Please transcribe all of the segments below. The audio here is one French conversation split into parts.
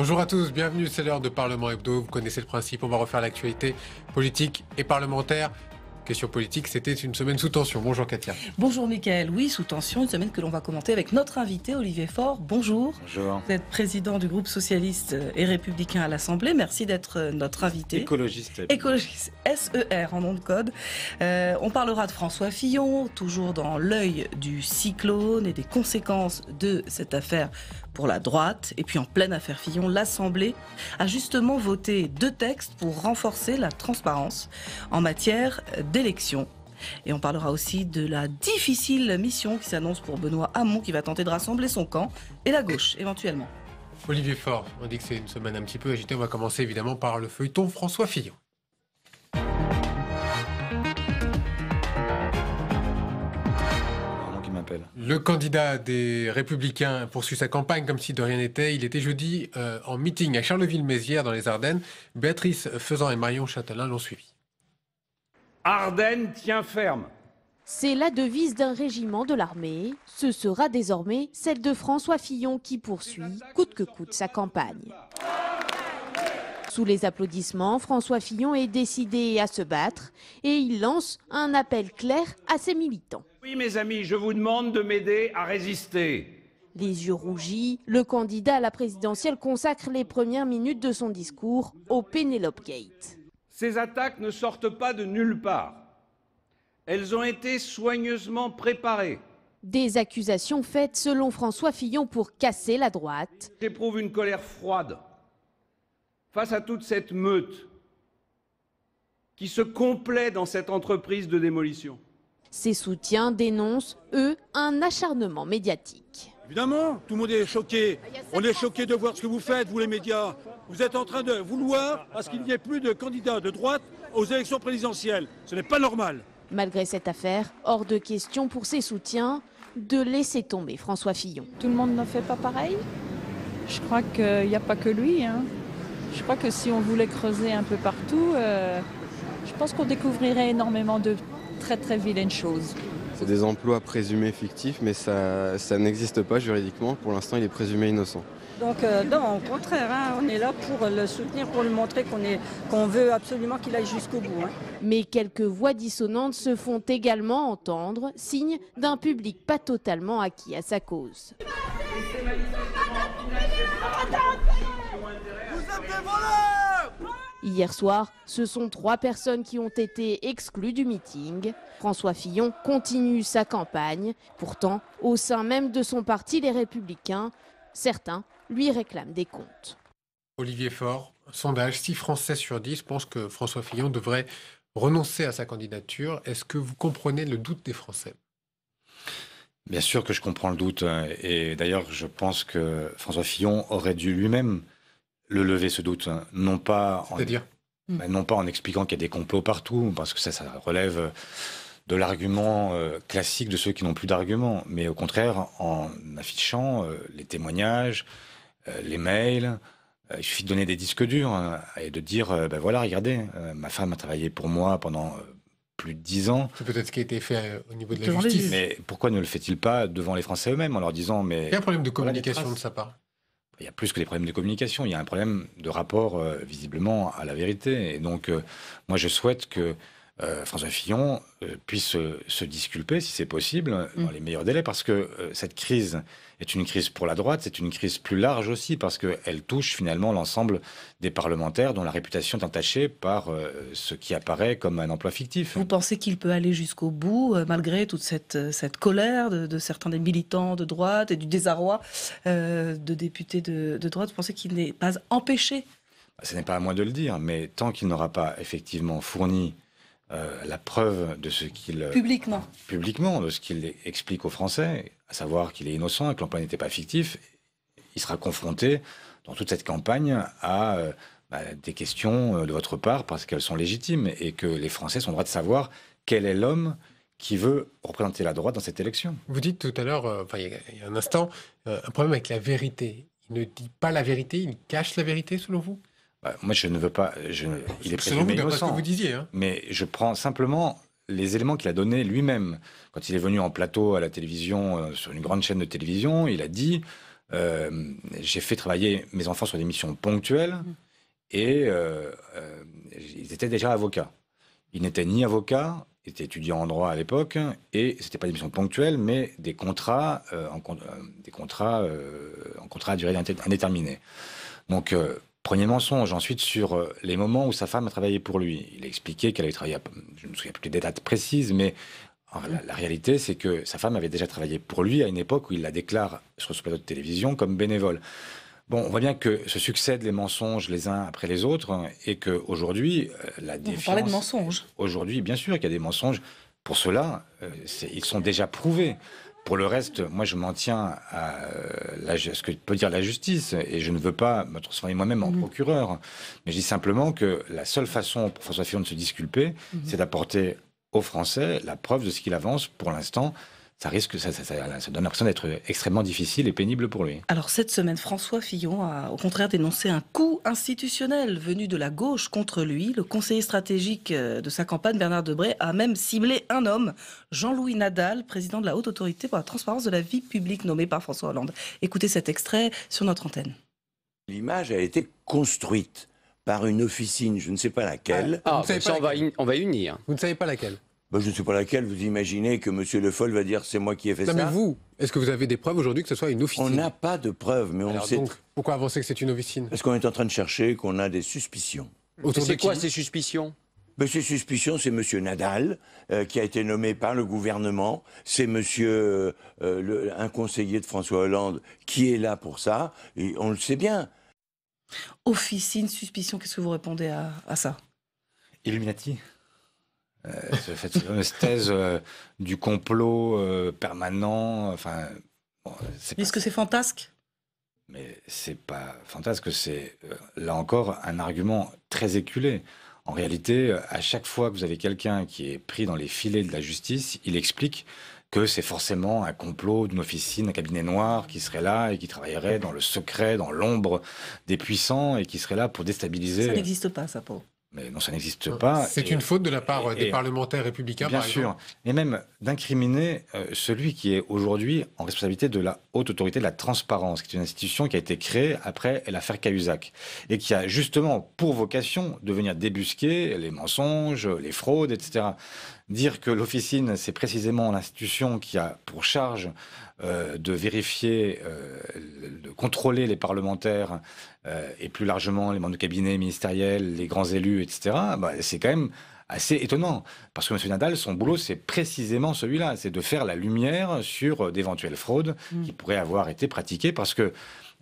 Bonjour à tous, bienvenue, c'est l'heure de Parlement Hebdo. Vous connaissez le principe, on va refaire l'actualité politique et parlementaire. Question politique, c'était une semaine sous tension. Bonjour Katia. Bonjour Mickaël. Oui, sous tension, une semaine que l'on va commenter avec notre invité Olivier Faure. Bonjour. Bonjour. Vous êtes président du groupe socialiste et républicain à l'Assemblée. Merci d'être euh, notre invité. Écologiste. Écologiste SER en nom de code. Euh, on parlera de François Fillon, toujours dans l'œil du cyclone et des conséquences de cette affaire pour la droite. Et puis en pleine affaire Fillon, l'Assemblée a justement voté deux textes pour renforcer la transparence en matière d'élection. Et on parlera aussi de la difficile mission qui s'annonce pour Benoît Hamon qui va tenter de rassembler son camp et la gauche éventuellement. Olivier Faure, on dit que c'est une semaine un petit peu agitée. On va commencer évidemment par le feuilleton François Fillon. Le candidat des Républicains poursuit sa campagne comme si de rien n'était. Il était jeudi euh, en meeting à Charleville-Mézières dans les Ardennes. Béatrice faisant et Marion Châtelain l'ont suivi. Ardennes tient ferme. C'est la devise d'un régiment de l'armée. Ce sera désormais celle de François Fillon qui poursuit, coûte que coûte, sa campagne. Sous les applaudissements, François Fillon est décidé à se battre et il lance un appel clair à ses militants. Oui, mes amis, je vous demande de m'aider à résister. Les yeux rougis, le candidat à la présidentielle consacre les premières minutes de son discours au Penelope Gate. Ces attaques ne sortent pas de nulle part. Elles ont été soigneusement préparées. Des accusations faites selon François Fillon pour casser la droite. J'éprouve une colère froide face à toute cette meute qui se complaît dans cette entreprise de démolition. Ces soutiens dénoncent, eux, un acharnement médiatique. Évidemment, tout le monde est choqué. Ah, on est choqué de voir ce que vous faites, vous les médias. Vous êtes en train de vouloir à ce qu'il n'y ait plus de candidats de droite aux élections présidentielles. Ce n'est pas normal. Malgré cette affaire, hors de question pour ses soutiens de laisser tomber François Fillon. Tout le monde ne fait pas pareil Je crois qu'il n'y a pas que lui. Hein. Je crois que si on voulait creuser un peu partout, euh, je pense qu'on découvrirait énormément de très très vilaine chose. C'est des emplois présumés fictifs, mais ça, ça n'existe pas juridiquement. Pour l'instant, il est présumé innocent. Donc euh, non, au contraire, hein, on est là pour le soutenir, pour lui montrer qu'on qu'on veut absolument qu'il aille jusqu'au bout. Hein. Mais quelques voix dissonantes se font également entendre, signe d'un public pas totalement acquis à sa cause. Vous êtes Hier soir, ce sont trois personnes qui ont été exclues du meeting. François Fillon continue sa campagne. Pourtant, au sein même de son parti, les Républicains, certains lui réclament des comptes. Olivier Faure, sondage 6 Français sur 10 pensent que François Fillon devrait renoncer à sa candidature. Est-ce que vous comprenez le doute des Français Bien sûr que je comprends le doute. Hein. Et d'ailleurs, je pense que François Fillon aurait dû lui-même le lever ce doute, hein. hmm. bah, non pas en, expliquant qu'il y a des complots partout, parce que ça, ça relève euh, de l'argument euh, classique de ceux qui n'ont plus d'arguments mais au contraire en affichant euh, les témoignages, les mails. il suffit de donner des disques durs hein, et de dire ben voilà, regardez, ma femme a travaillé pour moi pendant plus de dix ans. C'est peut-être ce qui a été fait au niveau de la justice. Mais pourquoi ne le fait-il pas devant les Français eux-mêmes en leur disant mais. Il y a un problème de communication de sa part il y a plus que des problèmes de communication, il y a un problème de rapport euh, visiblement à la vérité. Et donc, euh, moi, je souhaite que euh, François Fillon puisse se disculper, si c'est possible, mm. dans les meilleurs délais, parce que cette crise est une crise pour la droite, c'est une crise plus large aussi, parce qu'elle touche finalement l'ensemble des parlementaires dont la réputation est entachée par euh, ce qui apparaît comme un emploi fictif. Vous pensez qu'il peut aller jusqu'au bout, euh, malgré toute cette, euh, cette colère de, certains des militants de droite et du désarroi de députés de, droite Vous pensez qu'il n'est pas empêché bah, ce n'est pas à moi de le dire, mais tant qu'il n'aura pas effectivement fourni la preuve de ce qu'il publiquement. publiquement de ce qu'il explique aux Français, à savoir qu'il est innocent et que l'emploi n'était pas fictif, il sera confronté dans toute cette campagne à euh, bah, des questions euh, de votre part parce qu'elles sont légitimes et que les Français sont droit de savoir quel est l'homme qui veut représenter la droite dans cette élection. Vous dites tout à l'heure, euh, enfin, il, y, a un instant, un problème avec la vérité. Il ne dit pas la vérité, il cache la vérité selon vous bah, Moi, je ne veux pas. Je, il est présumé vous, innocent. disiez, hein. Mais je prends simplement les éléments qu'il a donnés lui-même. Quand il est venu en plateau à la télévision, euh, sur une grande chaîne de télévision, il a dit euh, J'ai fait travailler mes enfants sur des missions ponctuelles mmh. et euh, ils étaient déjà avocats. Ils n'étaient ni avocats, ils étaient étudiants en droit à l'époque et c'était pas des missions ponctuelles, mais des contrats, en, des contrats, en contrat à durée indéterminée. Donc, Premier mensonge. Ensuite, sur euh, les moments où sa femme a travaillé pour lui. Il a expliqué qu'elle avait travaillé, je ne me souviens plus des dates précises, mais la, réalité, c'est que sa femme avait déjà travaillé pour lui à une époque où il la déclare sur ce plateau de télévision comme bénévole. Bon, on voit bien que se succèdent les mensonges les uns après les autres et qu'aujourd'hui, euh, la défiance... On parlait de mensonges. Aujourd'hui, bien sûr qu'il y a des mensonges. Pour cela, euh, ils sont déjà prouvés. Pour le reste, moi, je m'en tiens euh, à ce que peut dire la justice, et je ne veux pas me transformer moi-même en mm. procureur. Mais je dis simplement que la seule façon pour François Fillon de se disculper, mm-hmm. c'est d'apporter aux Français la preuve de ce qu'il avance pour l'instant ça risque, ça, ça, donne l'impression d'être extrêmement difficile et pénible pour lui. Alors cette semaine, François Fillon a au contraire dénoncé un coup institutionnel venu de la gauche contre lui. Le conseiller stratégique euh, de sa campagne, Bernard Debray, a même ciblé un homme, Jean-Louis Nadal, président de la Haute Autorité pour la Transparence de la Vie Publique, nommé par François Hollande. Écoutez cet extrait sur notre antenne. L'image a été construite par une officine, je ne sais pas laquelle. Ah, on, va on va unir. Vous ne savez pas laquelle bah, je ne sais pas laquelle, vous imaginez que M. Le Foll va dire c'est moi qui ai fait ça. mais vous, est-ce que vous avez des preuves aujourd'hui que ce soit une officine On n'a pas de preuves, mais on sait. Donc, pourquoi avancer que c'est une officine Parce qu'on est en train de chercher, qu'on a des suspicions. C'est quoi ces suspicions ben, ces suspicions, c'est M. Nadal, euh, qui a été nommé par le gouvernement. C'est M. Euh, le, un conseiller de François Hollande qui est là pour ça. Et on le sait bien. Officine, suspicion, qu'est-ce que vous répondez à ça Illuminati euh, c'est une thèse euh, du complot euh, permanent. Est-ce que c'est fantasque mais c'est pas fantasque, c'est là encore un argument très éculé. En réalité, à chaque fois que vous avez quelqu'un qui est pris dans les filets de la justice, il explique que c'est forcément un complot d'une officine, un cabinet noir qui serait là et qui travaillerait dans le secret, dans l'ombre des puissants et qui serait là pour déstabiliser. Ça n'existe pas, ça, Paul. Mais non, ça n'existe euh, pas. C'est une faute de la part des parlementaires républicains, bien sûr. Et même d'incriminer euh, celui qui est aujourd'hui en responsabilité de la haute autorité de la transparence, qui est une institution qui a été créée après l'affaire Cahuzac et qui a justement pour vocation de venir débusquer les mensonges, les fraudes, etc. Dire que l'officine, c'est précisément l'institution qui a pour charge euh, de vérifier, euh, de contrôler les parlementaires euh, et plus largement les membres de cabinet ministériel, les grands élus, etc., bah, c'est quand même assez étonnant. Parce que M. Nadal, son boulot, c'est précisément celui-là, c'est de faire la lumière sur d'éventuelles fraudes mm. qui pourraient avoir été pratiquées. Parce que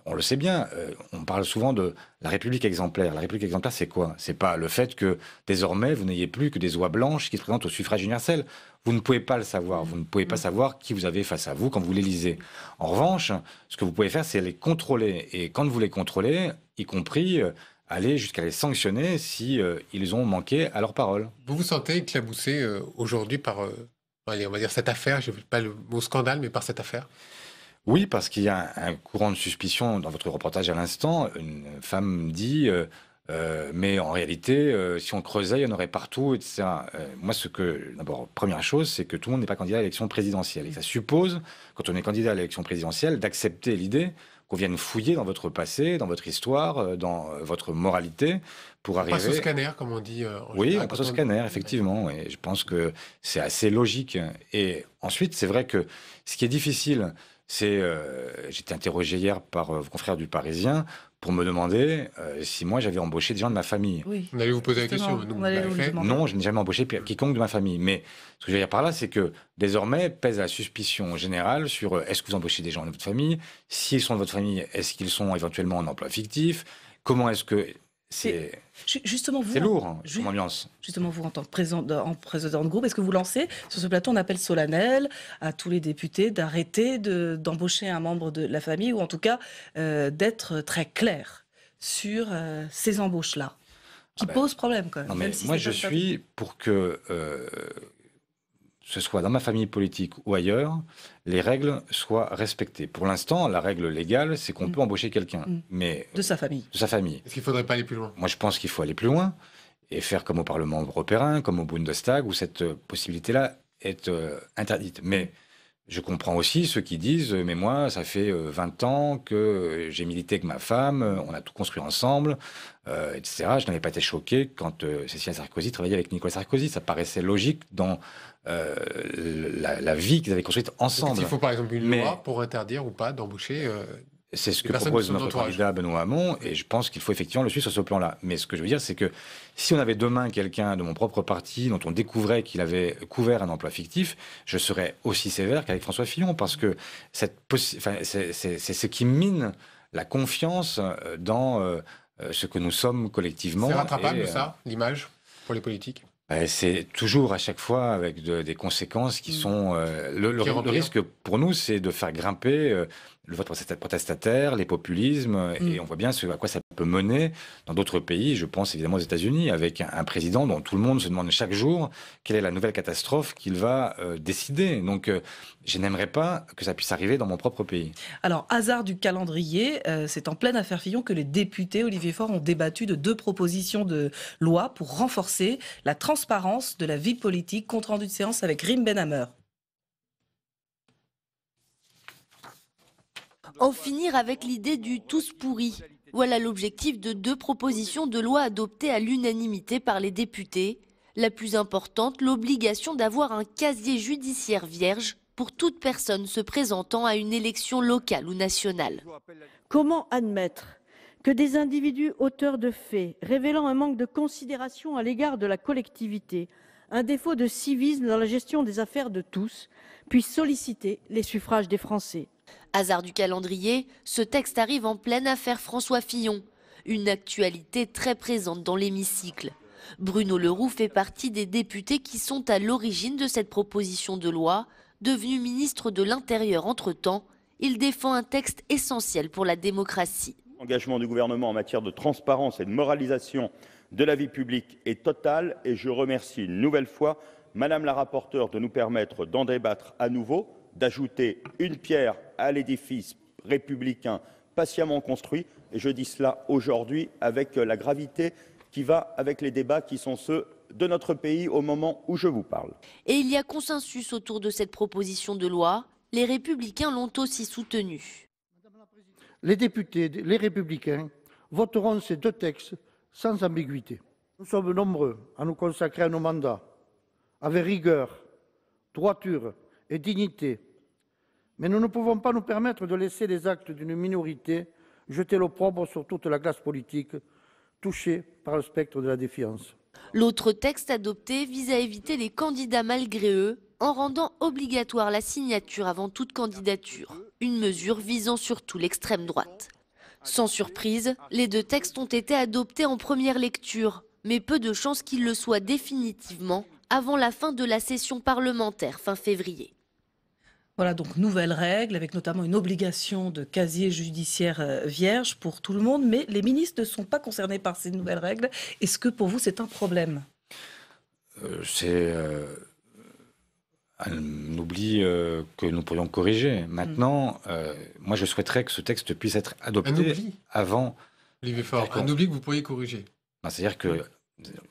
on le sait bien, euh, on parle souvent de la République exemplaire. La République exemplaire, c'est quoi C'est pas le fait que désormais vous n'ayez plus que des oies blanches qui se présentent au suffrage universel. Vous ne pouvez pas le savoir. Vous ne pouvez pas mm. savoir qui vous avez face à vous quand vous les lisez. En revanche, ce que vous pouvez faire, c'est les contrôler. Et quand vous les contrôlez, y compris euh, aller jusqu'à les sanctionner si euh, ils ont manqué à leur parole. Vous vous sentez éclaboussé aujourd'hui par, on va dire cette affaire. Je ne veux pas le mot scandale, mais par cette affaire. Oui, parce qu'il y a un, courant de suspicion dans votre reportage à l'instant. Une femme dit, euh, euh, mais en réalité, euh, si on creusait, il y en aurait partout, etc. moi, ce que, d'abord, première chose, c'est que tout le monde n'est pas candidat à l'élection présidentielle. Et ça suppose, quand on est candidat à l'élection présidentielle, d'accepter l'idée qu'on vienne fouiller dans votre passé, dans votre histoire, dans votre moralité, pour arriver. On passe au scanner, comme on dit. En oui, on passe au scanner, effectivement. Et je pense que c'est assez logique. Et ensuite, c'est vrai que ce qui est difficile c'est, euh, j'étais interrogé hier par euh, vos confrères du Parisien pour me demander euh, si moi j'avais embauché des gens de ma famille. Oui. Vous allez vous poser la question. Non, je n'ai jamais embauché quiconque de ma famille. Mais ce que je veux dire par là, c'est que désormais pèse la suspicion générale sur euh, est-ce que vous embauchez des gens de votre famille S'ils sont de votre famille, est-ce qu'ils sont éventuellement en emploi fictif Comment est-ce que c'est justement vous. lourd, hein, Justement, vous en tant que président de, groupe, est-ce que vous lancez sur ce plateau un appel solennel à tous les députés d'arrêter d'embaucher un membre de la famille ou en tout cas euh, d'être très clair sur euh, ces embauches-là qui ah ben, posent problème quand même. moi, je suis pour que euh, ce soit dans ma famille politique ou ailleurs, les règles soient respectées. Pour l'instant, la règle légale, c'est qu'on mm. peut embaucher quelqu'un, mm. mais de sa famille. De sa famille. Est-ce qu'il ne faudrait pas aller plus loin Moi, je pense qu'il faut aller plus loin et faire comme au Parlement européen, comme au Bundestag, où cette euh, possibilité-là est euh, interdite. Mais je comprends aussi ceux qui disent, euh, mais moi, ça fait 20 ans que j'ai milité avec ma femme, on a tout construit ensemble, etc. Je n'avais pas été choqué quand Cécile Sarkozy travaillait avec Nicolas Sarkozy. Ça paraissait logique dans euh, la, vie qu'ils avaient construite ensemble. Il faut par exemple une loi pour interdire ou pas d'embaucher. Euh, c'est ce que propose notre candidat Benoît Hamon, et je pense qu'il faut effectivement le suivre sur ce plan-là. Mais ce que je veux dire, c'est que si on avait demain quelqu'un de mon propre parti dont on découvrait qu'il avait couvert un emploi fictif, je serais aussi sévère qu'avec François Fillon, parce que c'est ce qui mine la confiance euh, dans ce que nous sommes collectivement. C'est rattrapable, ça, l'image, pour les politiques bah, c'est toujours à chaque fois avec des conséquences qui mmh. sont. Euh, le, le, le, risque pour nous, c'est de faire grimper euh, le vote protestataire, les populismes, euh, et mm. on voit bien ce à quoi ça peut mener dans d'autres pays, je pense évidemment aux États-Unis, avec un, président dont tout le monde se demande chaque jour quelle est la nouvelle catastrophe qu'il va euh, décider. Donc euh, je n'aimerais pas que ça puisse arriver dans mon propre pays. Alors, hasard du calendrier, c'est en pleine affaire Fillon que les députés Olivier Faure ont débattu de deux propositions de loi pour renforcer la transparence de la vie politique, compte rendu de séance avec Rim Benhammer. en finir avec l'idée du tous pourri. Voilà l'objectif de deux propositions de loi adoptées à l'unanimité par les députés. La plus importante, l'obligation d'avoir un casier judiciaire vierge pour toute personne se présentant à une élection locale ou nationale. Comment admettre que des individus auteurs de faits révélant un manque de considération à l'égard de la collectivité, un défaut de civisme dans la gestion des affaires de tous, puissent solliciter les suffrages des Français Hasard du calendrier, ce texte arrive en pleine affaire François Fillon, une actualité très présente dans l'hémicycle. Bruno Leroux fait partie des députés qui sont à l'origine de cette proposition de loi. Devenu ministre de l'Intérieur entre-temps, il défend un texte essentiel pour la démocratie. L'engagement du gouvernement en matière de transparence et de moralisation de la vie publique est total et je remercie une nouvelle fois Madame la rapporteure de nous permettre d'en débattre à nouveau d'ajouter une pierre à l'édifice républicain patiemment construit. Et je dis cela aujourd'hui avec euh, la gravité qui va avec les débats qui sont ceux de notre pays au moment où je vous parle. Et il y a consensus autour de cette proposition de loi. Les républicains l'ont aussi soutenue. Les députés, les républicains, voteront ces deux textes sans ambiguïté. Nous sommes nombreux à nous consacrer à nos mandats, avec rigueur, droiture et dignité. Mais nous ne pouvons pas nous permettre de laisser les actes d'une minorité jeter l'opprobre sur toute la classe politique touchée par le spectre de la défiance. L'autre texte adopté vise à éviter les candidats malgré eux en rendant obligatoire la signature avant toute candidature, une mesure visant surtout l'extrême droite. Sans surprise, les deux textes ont été adoptés en première lecture, mais peu de chances qu'ils le soient définitivement avant la fin de la session parlementaire fin février. Voilà donc nouvelles règles avec notamment une obligation de casier judiciaire euh, vierge pour tout le monde, mais les ministres ne sont pas concernés par ces nouvelles règles. Est-ce que pour vous c'est un problème euh, C'est euh, un oubli que nous pourrions corriger. Hmm. Maintenant, moi je souhaiterais que ce texte puisse être adopté avant. un oubli que vous pourriez corriger. Ben, c'est-à-dire que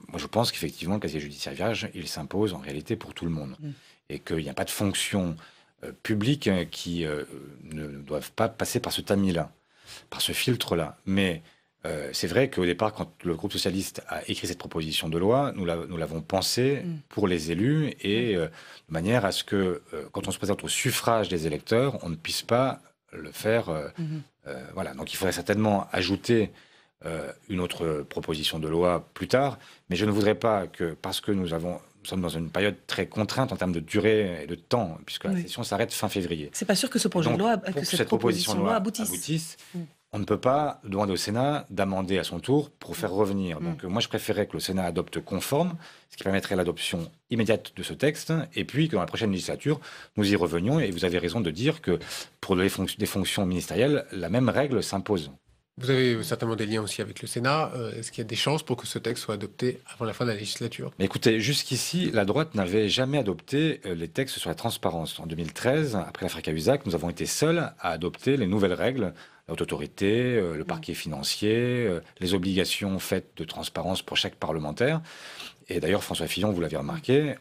moi, je pense qu'effectivement, le casier judiciaire vierge, il s'impose en réalité pour tout le monde. Hmm. Et qu'il n'y a pas de fonction euh, publics hein, qui euh, ne doivent pas passer par ce tamis-là, par ce filtre-là. Mais euh, c'est vrai qu'au départ, quand le groupe socialiste a écrit cette proposition de loi, nous l'avons pensée mm. pour les élus et mm. de manière à ce que, quand on se présente au suffrage des électeurs, on ne puisse pas le faire. Mm-hmm. voilà. Donc il faudrait certainement ajouter une autre proposition de loi plus tard, mais je ne voudrais pas que, parce que nous avons nous sommes dans une période très contrainte en termes de durée et de temps, puisque la session s'arrête fin février. C'est pas sûr que ce projet de loi, que cette, proposition, de loi aboutisse. On ne peut pas demander au Sénat d'amender à son tour pour faire revenir. Mm. Donc moi, je préférais que le Sénat adopte conforme, ce qui permettrait l'adoption immédiate de ce texte, et puis que dans la prochaine législature, nous y revenions. Et vous avez raison de dire que pour les des fonctions ministérielles, la même règle s'impose. Vous avez certainement des liens aussi avec le Sénat. Euh, est-ce qu'il y a des chances pour que ce texte soit adopté avant la fin de la législature Mais Écoutez, jusqu'ici, la droite n'avait jamais adopté euh, les textes sur la transparence. En 2013, après l'affaire Cahuzac, nous avons été seuls à adopter les nouvelles règles L'autorité, autorité, euh, le mm. parquet financier, les obligations faites de transparence pour chaque parlementaire. Et d'ailleurs, François Fillon, vous l'avez remarqué,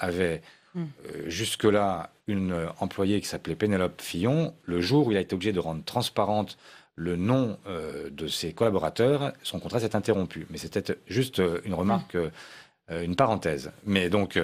avait mm. jusque-là une employée qui s'appelait Pénélope Fillon, le jour où il a été obligé de rendre transparente le nom euh, de ses collaborateurs, son contrat s'est interrompu. Mais c'était juste euh, une remarque, euh, une parenthèse. Mais donc,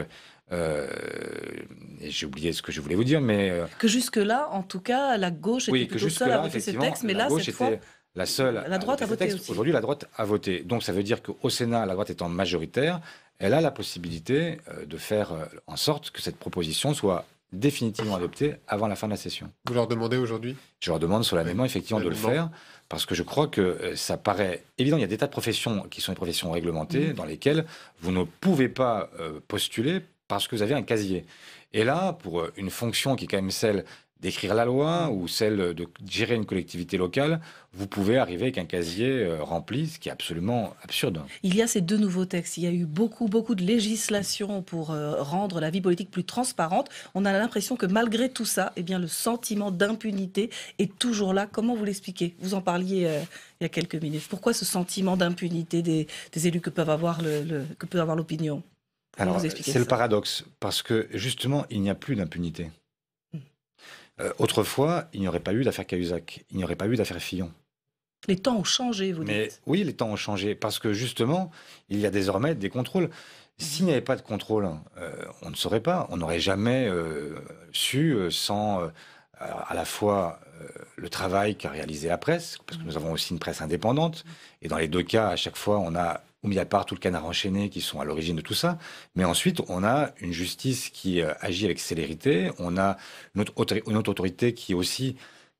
j'ai oublié ce que je voulais vous dire, mais... Que jusque-là, en tout cas, la gauche était que seule à voter ces textes, mais là, cette fois... La seule. La droite a voté. Aujourd'hui, la droite a voté. Donc, ça veut dire qu'au Sénat, la droite étant majoritaire, elle a la possibilité de faire en sorte que cette proposition soit définitivement adopté avant la fin de la session. Vous leur demandez aujourd'hui Je leur demande solennellement, oui, effectivement, de le faire, parce que je crois que euh, ça paraît évident. Il y a des tas de professions qui sont des professions réglementées, dans lesquelles vous ne pouvez pas euh, postuler parce que vous avez un casier. Et là, pour euh, une fonction qui est quand même celle d'écrire la loi mm. ou celle de gérer une collectivité locale, vous pouvez arriver avec un casier euh, rempli, ce qui est absolument absurde. Il y a ces deux nouveaux textes. Il y a eu beaucoup, beaucoup de législation pour euh, rendre la vie politique plus transparente. On a l'impression que malgré tout ça, eh bien, le sentiment d'impunité est toujours là. Comment vous l'expliquez Vous en parliez euh, il y a quelques minutes. Pourquoi ce sentiment d'impunité des, élus que, peuvent avoir que peut avoir l'opinion Alors, c'est le paradoxe, parce que justement, il n'y a plus d'impunité. Euh, autrefois, il n'y aurait pas eu d'affaire Cahuzac, il n'y aurait pas eu d'affaire Fillon. Les temps ont changé, vous dites Oui, les temps ont changé, parce que justement, il y a désormais des contrôles. S'il n'y avait pas de contrôle, euh, on ne saurait pas, on n'aurait jamais euh, su sans à la fois le travail qu'a réalisé la presse, parce que mmh. nous avons aussi une presse indépendante, et dans les deux cas, à chaque fois, on a ou à part tout le canard enchaîné qui sont à l'origine de tout ça. Mais ensuite, on a une justice qui euh, agit avec célérité, on a une autre, autorité qui aussi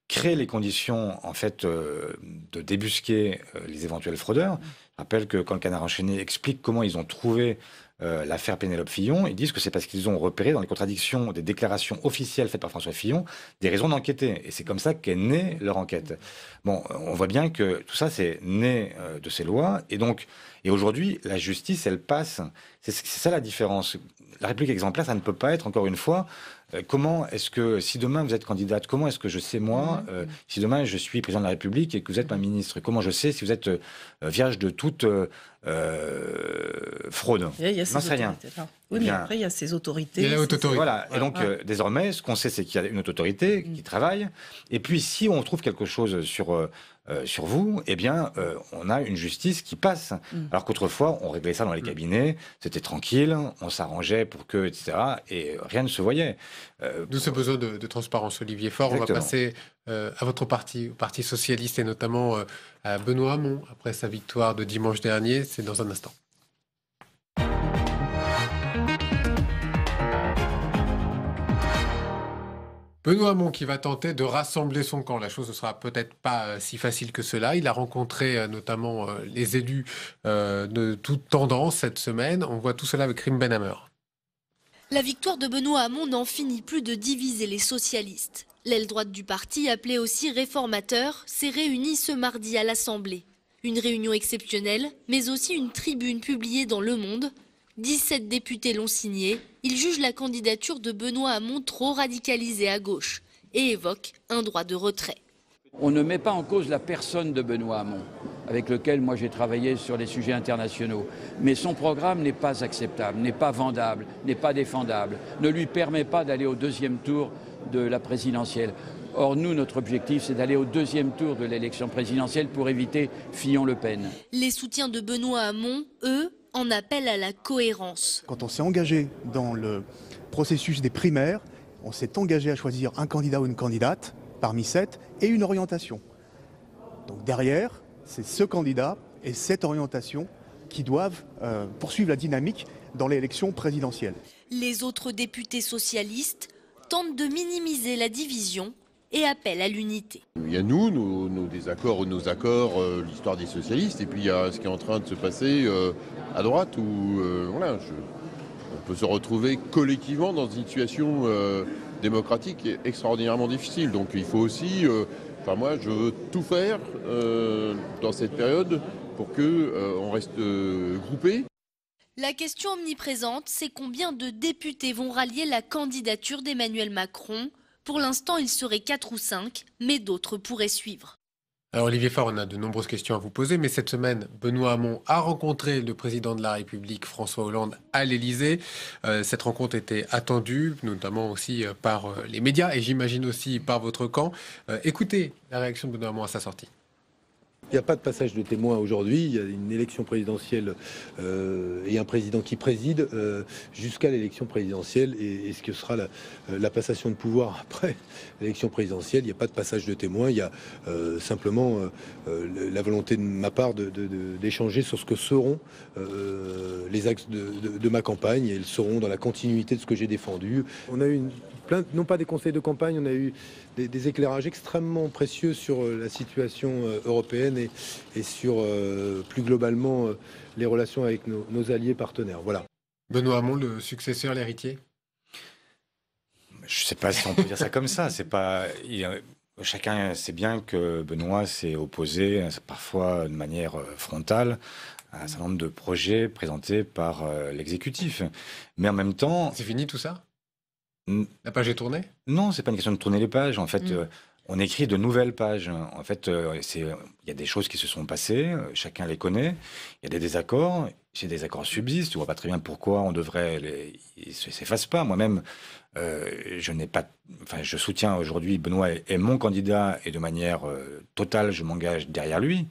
créer les conditions en fait euh, de débusquer euh, les éventuels fraudeurs. Je rappelle que quand le Canard enchaîné explique comment ils ont trouvé euh, l'affaire Pénélope Fillon, ils disent que c'est parce qu'ils ont repéré dans les contradictions des déclarations officielles faites par François Fillon des raisons d'enquêter. Et c'est comme ça qu'est née leur enquête. Bon, on voit bien que tout ça, c'est né de ces lois. Et donc, et aujourd'hui, la justice, elle passe. C'est ça la différence. La République exemplaire, ça ne peut pas être, encore une fois, euh, comment est-ce que, si demain vous êtes candidate, comment est-ce que je sais, moi, mmh. euh, si demain je suis président de la République et que vous êtes ma ministre, comment je sais si vous êtes euh, vierge de toute fraude Il n'en a, rien. Oui, mais après, il y a ces autorités. Il y a Voilà. Et donc, désormais, ce qu'on sait, c'est qu'il y a une autorité qui mmh. travaille. Et puis, si on trouve quelque chose sur euh, sur vous, eh bien, euh, on a une justice qui passe. Mm. Alors qu'autrefois, on réglait ça dans les mm. cabinets, c'était tranquille, on s'arrangeait pour que, etc. Et rien ne se voyait. Nous euh, D'où ce besoin de, transparence, Olivier Faure. On va passer à votre parti, au Parti socialiste, et notamment à Benoît Hamon, après sa victoire de dimanche dernier. C'est dans un instant. Benoît Hamon qui va tenter de rassembler son camp. La chose ne sera peut-être pas euh, si facile que cela. Il a rencontré euh, notamment euh, les élus de toute tendance cette semaine. On voit tout cela avec Rim Benhammer. La victoire de Benoît Hamon n'en finit plus de diviser les socialistes. L'aile droite du parti, appelée aussi réformateur, s'est réunie ce mardi à l'Assemblée. Une réunion exceptionnelle, mais aussi une tribune publiée dans Le Monde 17 députés l'ont signé. Ils jugent la candidature de Benoît Hamon trop radicalisée à gauche et évoquent un droit de retrait. On ne met pas en cause la personne de Benoît Hamon, avec lequel moi j'ai travaillé sur les sujets internationaux. Mais son programme n'est pas acceptable, n'est pas vendable, n'est pas défendable, ne lui permet pas d'aller au deuxième tour de la présidentielle. Or, nous, notre objectif, c'est d'aller au deuxième tour de l'élection présidentielle pour éviter Fillon-Le Pen. Les soutiens de Benoît Hamon, eux, en appelle à la cohérence. Quand on s'est engagé dans le processus des primaires, on s'est engagé à choisir un candidat ou une candidate parmi sept et une orientation. Donc derrière, c'est ce candidat et cette orientation qui doivent euh, poursuivre la dynamique dans l'élection présidentielle. Les autres députés socialistes tentent de minimiser la division et appelle à l'unité. Il y a nous, nos, désaccords ou nos accords, euh, l'histoire des socialistes, et puis il y a ce qui est en train de se passer euh, à droite où euh, on peut se retrouver collectivement dans une situation démocratique extraordinairement difficile. Donc il faut aussi, enfin moi je veux tout faire dans cette période pour qu'on on reste groupé. La question omniprésente, c'est combien de députés vont rallier la candidature d'Emmanuel Macron pour l'instant, il serait 4 ou 5, mais d'autres pourraient suivre. Alors Olivier Faure, on a de nombreuses questions à vous poser, mais cette semaine, Benoît Hamon a rencontré le président de la République, François Hollande, à l'Élysée. Euh, cette rencontre était attendue, notamment aussi euh, par euh, les médias et j'imagine aussi par votre camp. écoutez la réaction de Benoît Hamon à sa sortie. Il n'y a pas de passage de témoin aujourd'hui. Il y a une élection présidentielle euh, et un président qui préside euh, jusqu'à l'élection présidentielle et, ce que sera la, euh, passation de pouvoir après l'élection présidentielle. Il n'y a pas de passage de témoin. Il y a simplement la volonté de ma part d'échanger sur ce que seront les axes de, ma campagne et ils seront dans la continuité de ce que j'ai défendu. On a eu une, plein, non pas des conseils de campagne, on a eu des, éclairages extrêmement précieux sur euh, la situation euh, européenne et, et sur euh, plus globalement les relations avec nos, alliés partenaires. Voilà. Benoît Hamon, le successeur, l'héritier Je ne sais pas si on peut dire ça comme ça. C'est pas. Il, chacun sait bien que Benoît s'est opposé, parfois de manière frontale, à un certain nombre de projets présentés par l'exécutif. Mais en même temps. C'est fini tout ça la page est tournée Non, c'est pas une question de tourner les pages. En fait, mm. euh, on écrit de nouvelles pages. En fait, euh, euh, il y a des choses qui se sont passées, chacun les connaît. Il y a des désaccords. Ces désaccords subsistent. ne vois pas très bien pourquoi on devrait les... ils s'effacent pas. Moi-même, je n'ai pas. Enfin, je soutiens aujourd'hui Benoît et mon candidat et de manière totale, je m'engage derrière lui.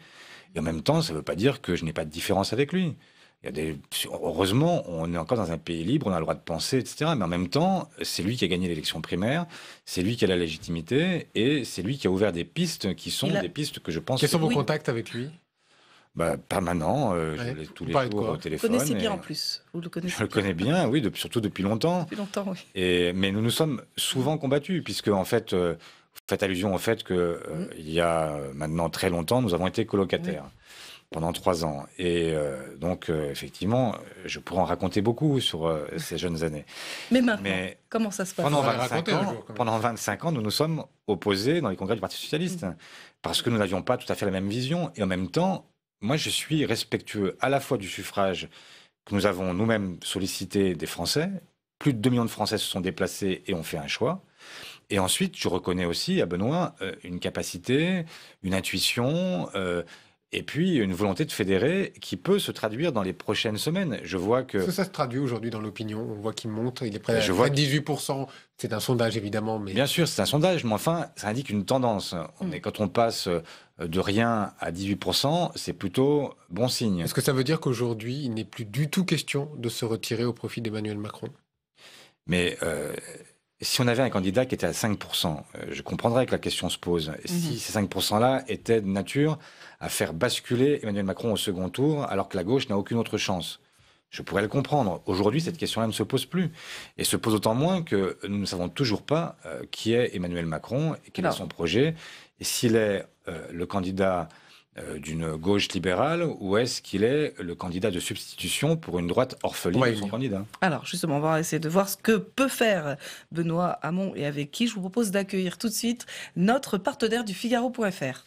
Et en même temps, ça ne veut pas dire que je n'ai pas de différence avec lui des... Heureusement, on est encore dans un pays libre, on a le droit de penser, etc. Mais en même temps, c'est lui qui a gagné l'élection primaire, c'est lui qui a la légitimité et c'est lui qui a ouvert des pistes qui sont des pistes que je pense. Quels sont vos contacts avec lui bah, permanent, euh, je tous les jours au téléphone. Vous le connaissez bien en plus. Vous le connaissez je le connais bien, oui, surtout depuis longtemps. Depuis longtemps, oui. Et, mais nous nous sommes souvent combattus, puisque en fait, euh, vous faites allusion au fait qu'il euh, mmh. il y a maintenant très longtemps, nous avons été colocataires pendant trois ans. Et euh, donc, euh, effectivement, je pourrais en raconter beaucoup sur euh, ces jeunes années. Mais maintenant, comment ça se passe pendant 25, ans, ans, nous nous sommes opposés dans les congrès du Parti Socialiste, mmh. parce que nous n'avions pas tout à fait la même vision. Et en même temps, moi, je suis respectueux à la fois du suffrage que nous avons nous-mêmes sollicité des Français. Plus de 2 millions de Français se sont déplacés et ont fait un choix. Et ensuite, je reconnais aussi à Benoît une capacité, une intuition, et puis une volonté de fédérer qui peut se traduire dans les prochaines semaines. Je vois que... que ça se traduit aujourd'hui dans l'opinion. On voit qu'il monte, il est près, de 18%. C'est un sondage, évidemment. Mais... Bien sûr, c'est un sondage, mais enfin, ça indique une tendance. On hmm. quand on passe euh, de rien à 18%, c'est plutôt bon signe. Est-ce que ça veut dire qu'aujourd'hui, il n'est plus du tout question de se retirer au profit d'Emmanuel Macron mais euh, si on avait un candidat qui était à 5%, euh, je comprendrais que la question se pose. Si mhm. ces 5%-là étaient de nature à faire basculer Emmanuel Macron au second tour, alors que la gauche n'a aucune autre chance. Je pourrais le comprendre. Aujourd'hui, cette question-là ne se pose plus. Et se pose autant moins que nous ne savons toujours pas euh, qui est Emmanuel Macron et quel est son projet. Et s'il est euh, le candidat euh, d'une gauche libérale ou est-ce qu'il est le candidat de substitution pour une droite orpheline son candidat Alors justement, on va essayer de voir ce que peut faire Benoît Hamon et avec qui je vous propose d'accueillir tout de suite notre partenaire du Figaro.fr.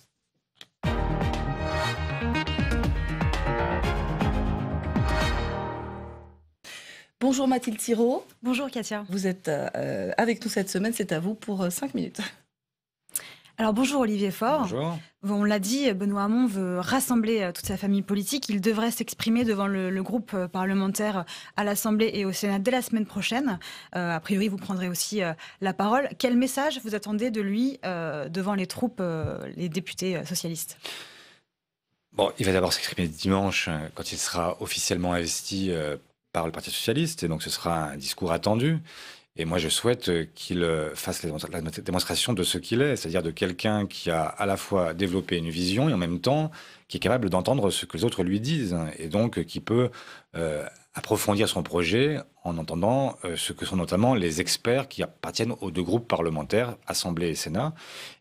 Bonjour Mathilde Thiraud. Bonjour Katia. Vous êtes euh, avec nous cette semaine, c'est à vous pour 5 euh, minutes. Alors bonjour Olivier Faure. Bonjour. On l'a dit, Benoît Hamon veut rassembler euh, toute sa famille politique. Il devrait s'exprimer devant le, groupe euh, parlementaire euh, à l'Assemblée et au Sénat dès la semaine prochaine. a priori, vous prendrez aussi la parole. Quel message vous attendez de lui devant les troupes, les députés socialistes Bon, il va d'abord s'exprimer dimanche quand il sera officiellement investi par le Parti socialiste, et donc ce sera un discours attendu. Et moi, je souhaite euh, qu'il euh, fasse la démonstration de ce qu'il est, c'est-à-dire de quelqu'un qui a à la fois développé une vision et en même temps qui est capable d'entendre ce que les autres lui disent, hein, et donc euh, qui peut approfondir son projet en entendant ce que sont notamment les experts qui appartiennent aux deux groupes parlementaires, Assemblée et Sénat.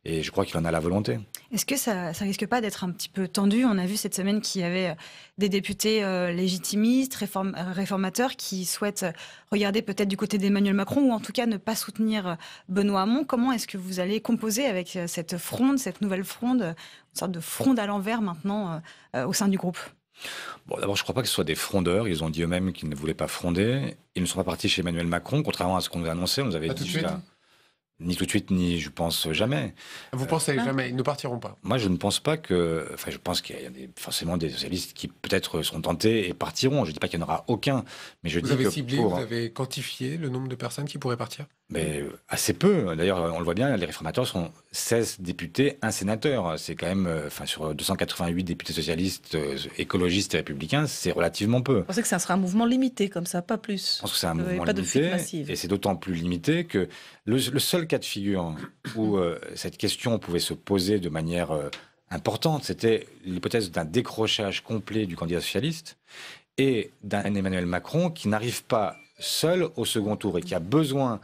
Et je crois qu'il en a la volonté. Est-ce que ça, ça risque pas d'être un petit peu tendu On a vu cette semaine qu'il y avait euh, des députés euh, légitimistes, euh, réformateurs, qui souhaitent regarder peut-être du côté d'Emmanuel Macron ou en tout cas ne pas soutenir Benoît Hamon. Comment est-ce que vous allez composer avec cette fronde, cette nouvelle fronde, une sorte de fronde à l'envers maintenant au sein du groupe Bon, d'abord, je ne crois pas que ce soit des frondeurs. Ils ont dit eux-mêmes qu'ils ne voulaient pas fronder. Ils ne sont pas partis chez Emmanuel Macron, contrairement à ce qu'on nous a annoncé. On nous avait dit tout ni tout de suite, ni je pense jamais. Vous euh, pensez ah. jamais, ils ne partiront pas. Moi, je ne pense pas que. Enfin, je pense qu'il y a forcément des socialistes qui peut-être seront tentés et partiront. Je ne dis pas qu'il n'y en aura aucun, mais je vous avez ciblé, vous avez quantifié le nombre de personnes qui pourraient partir mais assez peu. D'ailleurs, on le voit bien, les réformateurs sont 16 députés, un sénateur. C'est quand même, euh, enfin, sur 288 députés socialistes, euh, écologistes et républicains, c'est relativement peu. On pensait que ça sera un mouvement limité comme ça, pas plus Je pense que c'est un mouvement limité. et c'est d'autant plus limité que le, seul cas de figure où euh, cette question pouvait se poser de manière importante, c'était l'hypothèse d'un décrochage complet du candidat socialiste et d'un Emmanuel Macron qui n'arrive pas seul au second tour et qui a besoin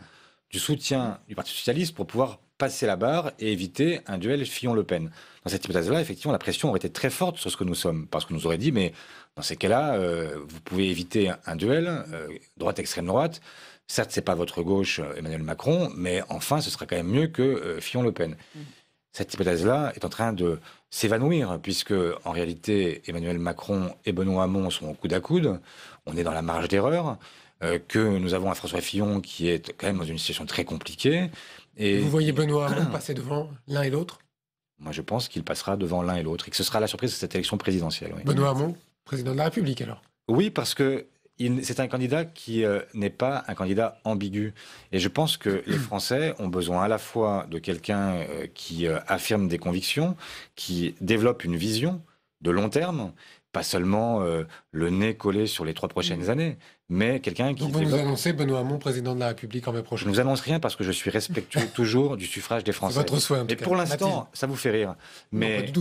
du soutien du Parti socialiste pour pouvoir passer la barre et éviter un duel Fillon-Le Pen. Dans cette hypothèse-là, effectivement, la pression aurait été très forte sur ce que nous sommes, parce qu'on nous aurait dit, mais dans ces cas-là, euh, vous pouvez éviter un duel, euh, droite-extrême droite. Certes, c'est pas votre gauche, euh, Emmanuel Macron, mais enfin, ce sera quand même mieux que Fillon-Le Pen. Mm. Cette hypothèse-là est en train de s'évanouir, puisque en réalité, Emmanuel Macron et Benoît Hamon sont au coude à coude. On est dans la marge d'erreur. Euh, que nous avons un François Fillon qui est quand même dans une situation très compliquée. Et... Vous voyez Benoît Hamon passer devant l'un et l'autre Moi, je pense qu'il passera devant l'un et l'autre et que ce sera la surprise de cette élection présidentielle. Benoît Hamon, président de la République alors Oui, parce que c'est un candidat qui euh, n'est pas un candidat ambigu. Et je pense que les Français ont besoin à la fois de quelqu'un euh, qui affirme des convictions, qui développe une vision de long terme, pas seulement euh, le nez collé sur les trois prochaines mm. années, mais quelqu'un qui... Donc vous nous annoncez Benoît Hamon, président de la République en mai prochain. Je ne vous annonce rien parce que je suis respectueux toujours du suffrage des Français. Votre soin, en tout Et pour l'instant, ça vous fait rire. Mais,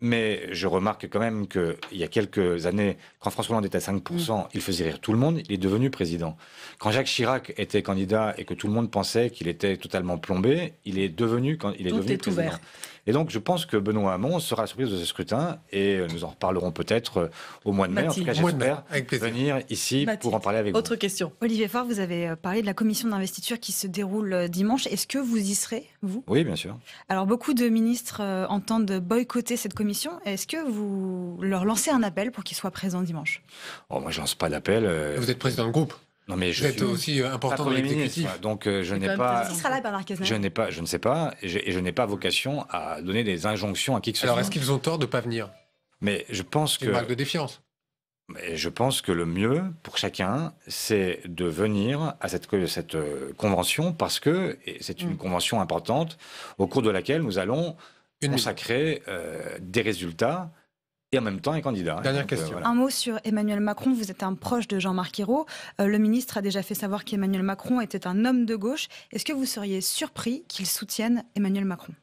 mais je remarque quand même qu'il y a quelques années, quand François Hollande était à 5%, mm. il faisait rire tout le monde, il est devenu président. Quand Jacques Chirac était candidat et que tout le monde pensait qu'il était totalement plombé, il est devenu, quand, il est devenu est Ouvert. Et donc, je pense que Benoît Hamon sera surprise de ce scrutin et euh, nous en reparlerons peut-être euh, au mois de mai. En tout cas, j'espère venir ici pour en parler avec vous. Autre question. Olivier Faure, vous avez euh, parlé de la commission d'investiture qui se déroule dimanche. Est-ce que vous y serez, vous Oui, bien sûr. Alors, beaucoup de ministres entendent boycotter cette commission. Est-ce que vous leur lancez un appel pour qu'ils soient présents dimanche oh, Moi, je lance pas d'appel. Vous êtes président de groupe non mais je aussi euh, important dans l'exécutif. Donc euh, je n'ai pas, je n'ai pas, je ne sais pas, et je, n'ai pas vocation à donner des injonctions à qui que ce soit. Alors est-ce qu'ils ont tort de pas venir Mais je pense que une de défiance. Mais je pense que le mieux pour chacun, c'est de venir à cette, cette euh, convention parce que c'est une hmm. convention importante au cours de laquelle nous allons consacrer des résultats en même temps un candidat. Hein. Dernière question. Euh, un mot sur Emmanuel Macron. Vous êtes un proche de Jean-Marc Ayrault. Euh, le ministre a déjà fait savoir qu'Emmanuel Macron était un homme de gauche. Est-ce que vous seriez surpris qu'il soutienne Emmanuel Macron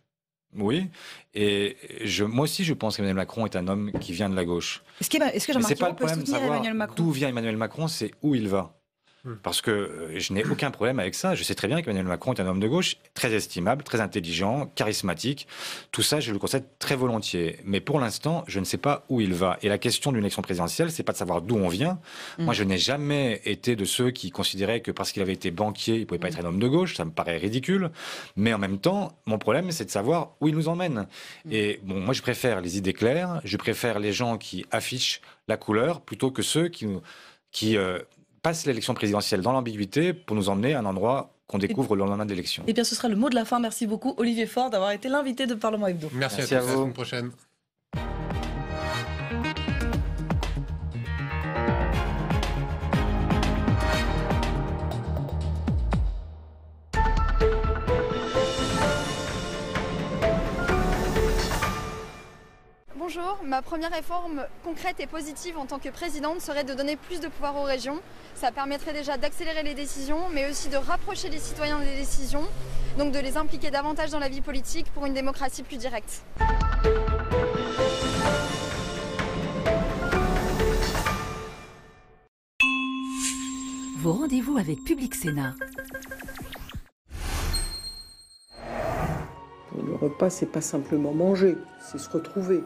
oui, et je, moi aussi je pense qu'Emmanuel Macron est un homme qui vient de la gauche. Est-ce que, est que Jean-Marc Ayrault peut soutenir Emmanuel Macron D'où vient Emmanuel Macron, c'est où il va. Hmm. Parce que euh, je n'ai aucun problème avec ça. Je sais très bien qu'Emmanuel Macron est un homme de gauche, très estimable, très intelligent, charismatique. Tout ça, je le concède très volontiers. Mais pour l'instant, je ne sais pas où il va. Et la question d'une élection présidentielle, c'est pas de savoir d'où on vient. Hmm. Moi, je n'ai jamais été de ceux qui considéraient que parce qu'il avait été banquier, il pouvait pas être un homme de gauche. Ça me paraît ridicule. Mais en même temps, mon problème, c'est de savoir où il nous emmène. Hmm. Et bon, moi, je préfère les idées claires. Je préfère les gens qui affichent la couleur plutôt que ceux qui, qui euh, passe l'élection présidentielle dans l'ambiguïté pour nous emmener à un endroit qu'on découvre le lendemain de l'élection. Et eh bien, ce sera le mot de la fin. Merci beaucoup, Olivier Faure, d'avoir été l'invité de Parlement Hebdo. Merci, Merci à, tous. vous. prochaine. Bonjour, ma première réforme concrète et positive en tant que présidente serait de donner plus de pouvoir aux régions. Ça permettrait déjà d'accélérer les décisions, mais aussi de rapprocher les citoyens des décisions, donc de les impliquer davantage dans la vie politique pour une démocratie plus directe. Vos rendez-vous avec Public Sénat. Le repas, c'est pas simplement manger, c'est se retrouver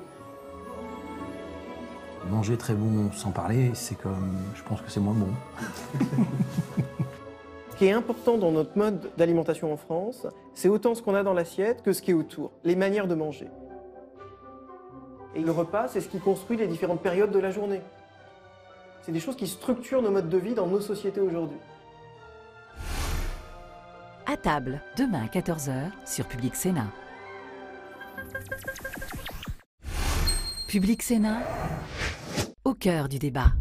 manger très bon sans parler, c'est comme, je pense que c'est moins bon. Ce qui est important dans notre mode d'alimentation en France, c'est autant ce qu'on a dans l'assiette que ce qui est autour, les manières de manger. Et le repas, c'est ce qui construit les différentes périodes de la journée. C'est des choses qui structurent nos modes de vie dans nos sociétés aujourd'hui. À table, demain à 14h sur Public Sénat. Public Sénat au cœur du débat.